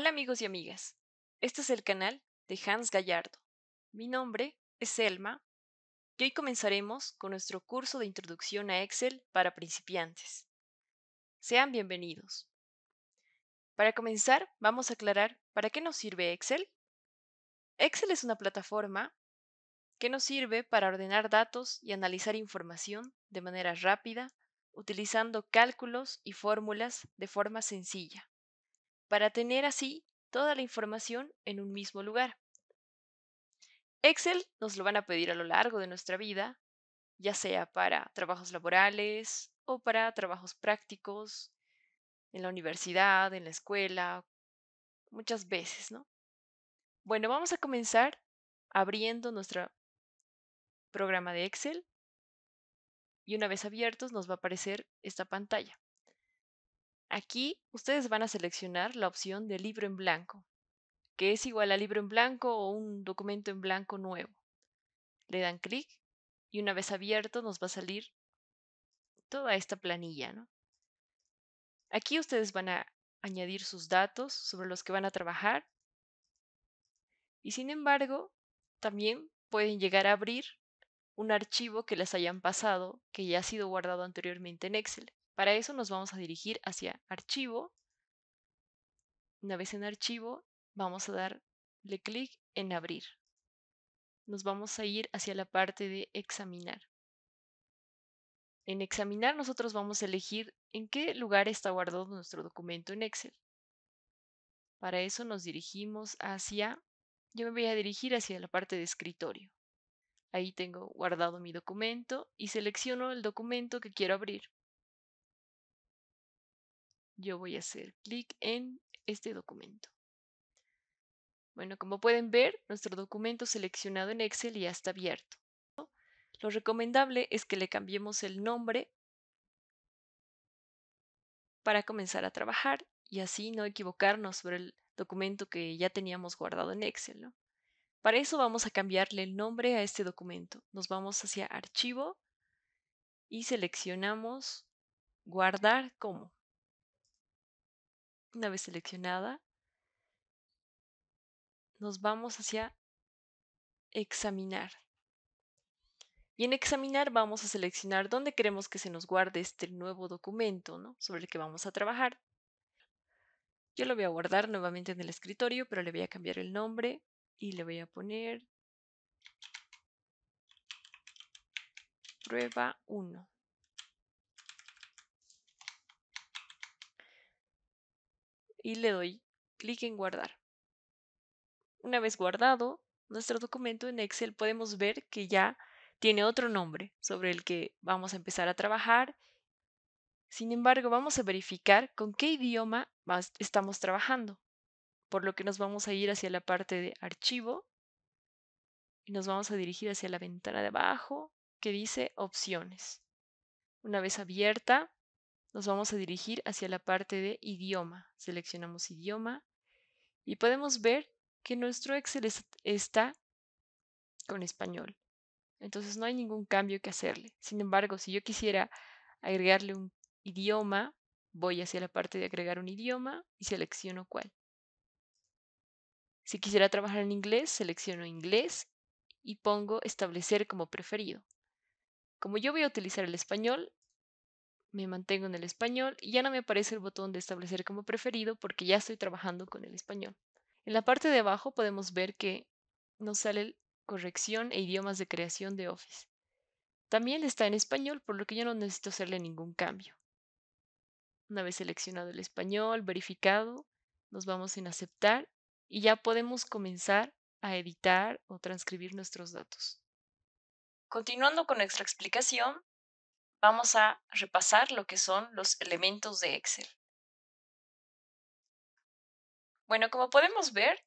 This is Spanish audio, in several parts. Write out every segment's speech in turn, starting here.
Hola amigos y amigas, este es el canal de Hans Gallardo. Mi nombre es Selma y hoy comenzaremos con nuestro curso de introducción a Excel para principiantes. Sean bienvenidos. Para comenzar, vamos a aclarar para qué nos sirve Excel. Excel es una plataforma que nos sirve para ordenar datos y analizar información de manera rápida, utilizando cálculos y fórmulas de forma sencilla para tener así toda la información en un mismo lugar. Excel nos lo van a pedir a lo largo de nuestra vida, ya sea para trabajos laborales o para trabajos prácticos, en la universidad, en la escuela, muchas veces, ¿no? Bueno, vamos a comenzar abriendo nuestro programa de Excel y una vez abiertos nos va a aparecer esta pantalla. Aquí ustedes van a seleccionar la opción de libro en blanco, que es igual a libro en blanco o un documento en blanco nuevo. Le dan clic y una vez abierto nos va a salir toda esta planilla. Aquí ustedes van a añadir sus datos sobre los que van a trabajar y sin embargo también pueden llegar a abrir un archivo que les hayan pasado que ya ha sido guardado anteriormente en Excel. Para eso nos vamos a dirigir hacia archivo. Una vez en archivo, vamos a darle clic en abrir. Nos vamos a ir hacia la parte de examinar. En examinar nosotros vamos a elegir en qué lugar está guardado nuestro documento en Excel. Para eso nos dirigimos hacia, yo me voy a dirigir hacia la parte de escritorio. Ahí tengo guardado mi documento y selecciono el documento que quiero abrir yo voy a hacer clic en este documento. Bueno, como pueden ver, nuestro documento seleccionado en Excel ya está abierto. Lo recomendable es que le cambiemos el nombre para comenzar a trabajar y así no equivocarnos sobre el documento que ya teníamos guardado en Excel. Para eso vamos a cambiarle el nombre a este documento. Nos vamos hacia Archivo y seleccionamos Guardar como. Una vez seleccionada, nos vamos hacia examinar. Y en examinar vamos a seleccionar dónde queremos que se nos guarde este nuevo documento sobre el que vamos a trabajar. Yo lo voy a guardar nuevamente en el escritorio, pero le voy a cambiar el nombre y le voy a poner prueba 1. y le doy clic en guardar. Una vez guardado, nuestro documento en Excel podemos ver que ya tiene otro nombre sobre el que vamos a empezar a trabajar. Sin embargo, vamos a verificar con qué idioma estamos trabajando, por lo que nos vamos a ir hacia la parte de archivo y nos vamos a dirigir hacia la ventana de abajo que dice opciones. Una vez abierta, nos vamos a dirigir hacia la parte de idioma. Seleccionamos idioma y podemos ver que nuestro Excel está con español. Entonces no hay ningún cambio que hacerle. Sin embargo, si yo quisiera agregarle un idioma, voy hacia la parte de agregar un idioma y selecciono cuál. Si quisiera trabajar en inglés, selecciono inglés y pongo establecer como preferido. Como yo voy a utilizar el español, me mantengo en el español y ya no me aparece el botón de establecer como preferido porque ya estoy trabajando con el español. En la parte de abajo podemos ver que nos sale corrección e idiomas de creación de Office. También está en español, por lo que yo no necesito hacerle ningún cambio. Una vez seleccionado el español, verificado, nos vamos en aceptar y ya podemos comenzar a editar o transcribir nuestros datos. Continuando con nuestra explicación, vamos a repasar lo que son los elementos de Excel. Bueno, como podemos ver,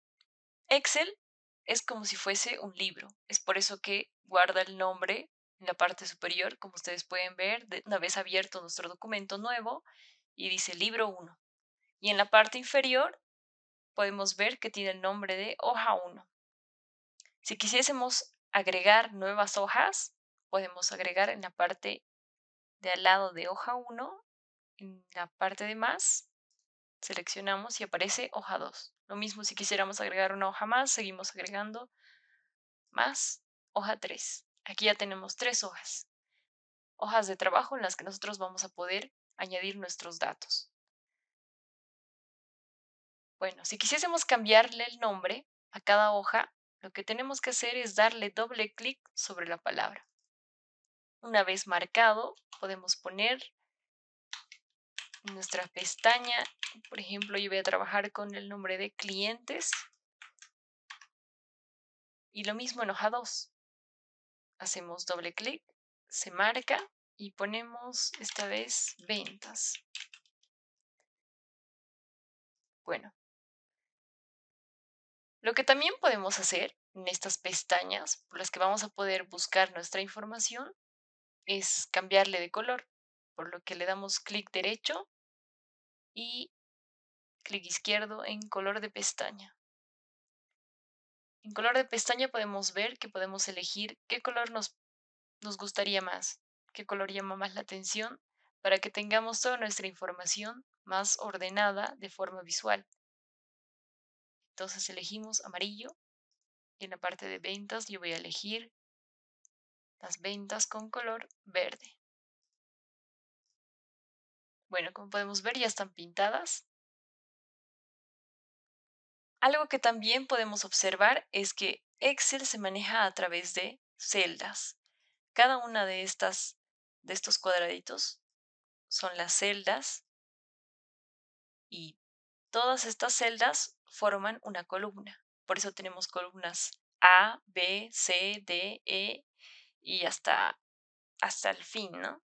Excel es como si fuese un libro. Es por eso que guarda el nombre en la parte superior, como ustedes pueden ver, una vez abierto nuestro documento nuevo, y dice libro 1. Y en la parte inferior podemos ver que tiene el nombre de hoja 1. Si quisiésemos agregar nuevas hojas, podemos agregar en la parte de al lado de hoja 1, en la parte de más, seleccionamos y aparece hoja 2. Lo mismo si quisiéramos agregar una hoja más, seguimos agregando más hoja 3. Aquí ya tenemos tres hojas. Hojas de trabajo en las que nosotros vamos a poder añadir nuestros datos. Bueno, si quisiésemos cambiarle el nombre a cada hoja, lo que tenemos que hacer es darle doble clic sobre la palabra. Una vez marcado, podemos poner nuestra pestaña. Por ejemplo, yo voy a trabajar con el nombre de clientes. Y lo mismo en hoja 2. Hacemos doble clic, se marca y ponemos esta vez ventas. Bueno. Lo que también podemos hacer en estas pestañas por las que vamos a poder buscar nuestra información es cambiarle de color, por lo que le damos clic derecho y clic izquierdo en color de pestaña. En color de pestaña podemos ver que podemos elegir qué color nos, nos gustaría más, qué color llama más la atención, para que tengamos toda nuestra información más ordenada de forma visual. Entonces elegimos amarillo y en la parte de ventas yo voy a elegir ventas con color verde. Bueno, como podemos ver, ya están pintadas. Algo que también podemos observar es que Excel se maneja a través de celdas. Cada una de estas de estos cuadraditos son las celdas y todas estas celdas forman una columna. Por eso tenemos columnas A, B, C, D, E, y hasta, hasta el fin, ¿no?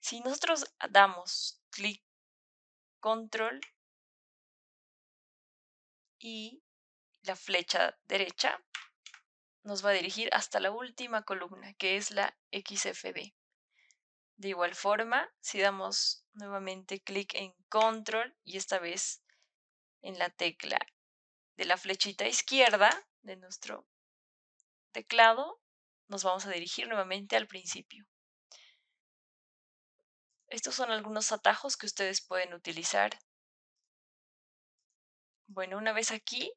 Si nosotros damos clic control y la flecha derecha nos va a dirigir hasta la última columna, que es la XFD. De igual forma, si damos nuevamente clic en control y esta vez en la tecla de la flechita izquierda de nuestro teclado, nos vamos a dirigir nuevamente al principio. Estos son algunos atajos que ustedes pueden utilizar. Bueno, una vez aquí,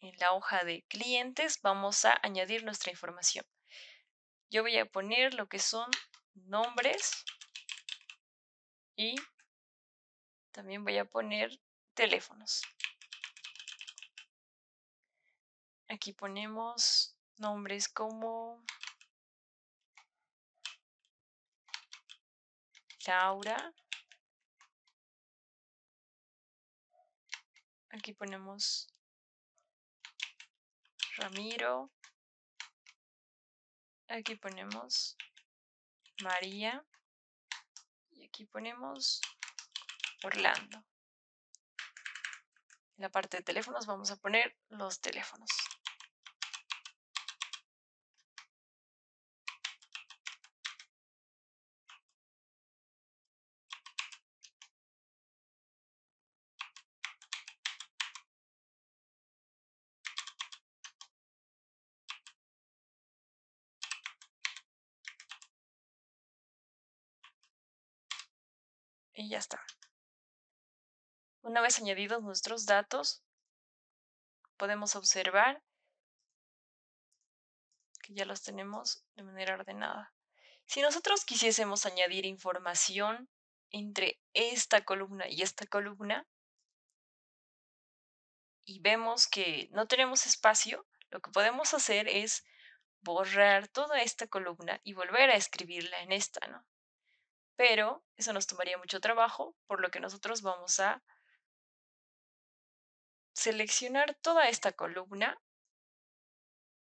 en la hoja de clientes, vamos a añadir nuestra información. Yo voy a poner lo que son nombres y también voy a poner teléfonos. Aquí ponemos nombres como Laura. Aquí ponemos Ramiro. Aquí ponemos María. Y aquí ponemos Orlando. En la parte de teléfonos vamos a poner los teléfonos. y ya está. Una vez añadidos nuestros datos, podemos observar que ya los tenemos de manera ordenada. Si nosotros quisiésemos añadir información entre esta columna y esta columna, y vemos que no tenemos espacio, lo que podemos hacer es borrar toda esta columna y volver a escribirla en esta, ¿no? pero eso nos tomaría mucho trabajo, por lo que nosotros vamos a seleccionar toda esta columna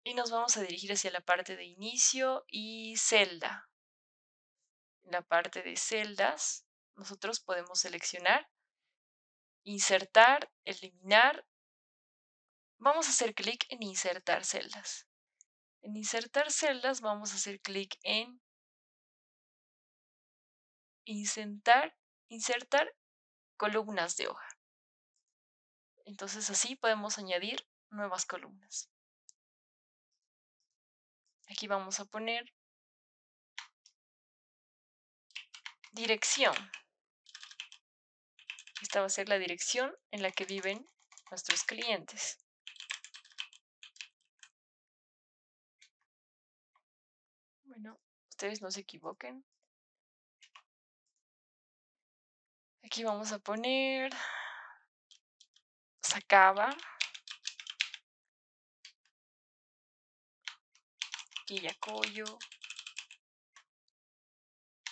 y nos vamos a dirigir hacia la parte de inicio y celda. En la parte de celdas, nosotros podemos seleccionar, insertar, eliminar. Vamos a hacer clic en insertar celdas. En insertar celdas vamos a hacer clic en insertar, insertar columnas de hoja. Entonces así podemos añadir nuevas columnas. Aquí vamos a poner dirección. Esta va a ser la dirección en la que viven nuestros clientes. Bueno, ustedes no se equivoquen. Aquí vamos a poner sacaba. Quillacoyo.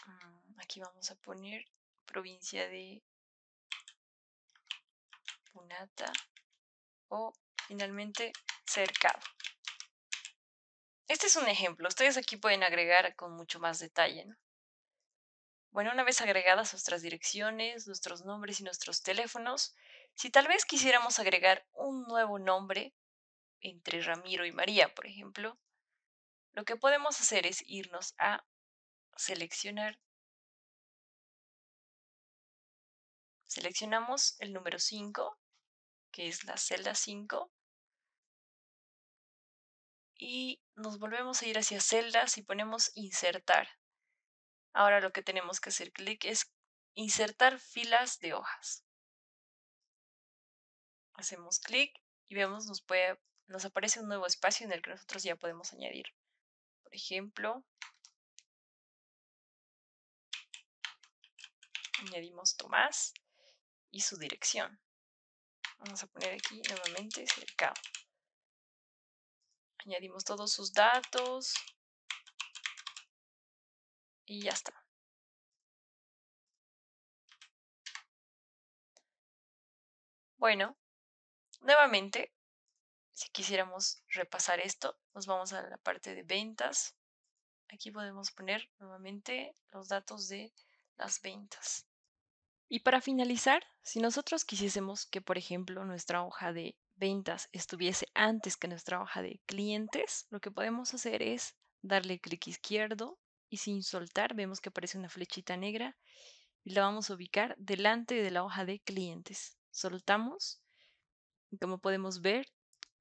Mm, aquí vamos a poner provincia de Punata o finalmente cercado. Este es un ejemplo. Ustedes aquí pueden agregar con mucho más detalle. ¿no? Bueno, una vez agregadas nuestras direcciones, nuestros nombres y nuestros teléfonos, si tal vez quisiéramos agregar un nuevo nombre entre Ramiro y María, por ejemplo, lo que podemos hacer es irnos a seleccionar. Seleccionamos el número 5, que es la celda 5, y nos volvemos a ir hacia celdas y ponemos insertar. Ahora lo que tenemos que hacer clic es insertar filas de hojas. Hacemos clic y vemos, nos, nos aparece un nuevo espacio en el que nosotros ya podemos añadir. Por ejemplo, añadimos Tomás y su dirección. Vamos a poner aquí nuevamente cercado. Añadimos todos sus datos, y ya está. Bueno, nuevamente, si quisiéramos repasar esto, nos vamos a la parte de ventas. Aquí podemos poner nuevamente los datos de las ventas. Y para finalizar, si nosotros quisiésemos que, por ejemplo, nuestra hoja de ventas estuviese antes que nuestra hoja de clientes, lo que podemos hacer es darle clic izquierdo y sin soltar vemos que aparece una flechita negra y la vamos a ubicar delante de la hoja de clientes. Soltamos y como podemos ver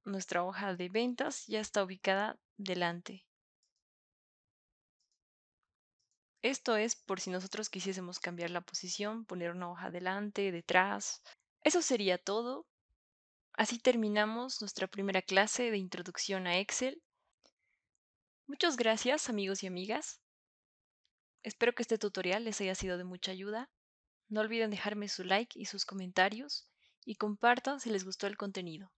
nuestra hoja de ventas ya está ubicada delante. Esto es por si nosotros quisiésemos cambiar la posición, poner una hoja delante, detrás. Eso sería todo. Así terminamos nuestra primera clase de introducción a Excel. Muchas gracias amigos y amigas. Espero que este tutorial les haya sido de mucha ayuda. No olviden dejarme su like y sus comentarios y compartan si les gustó el contenido.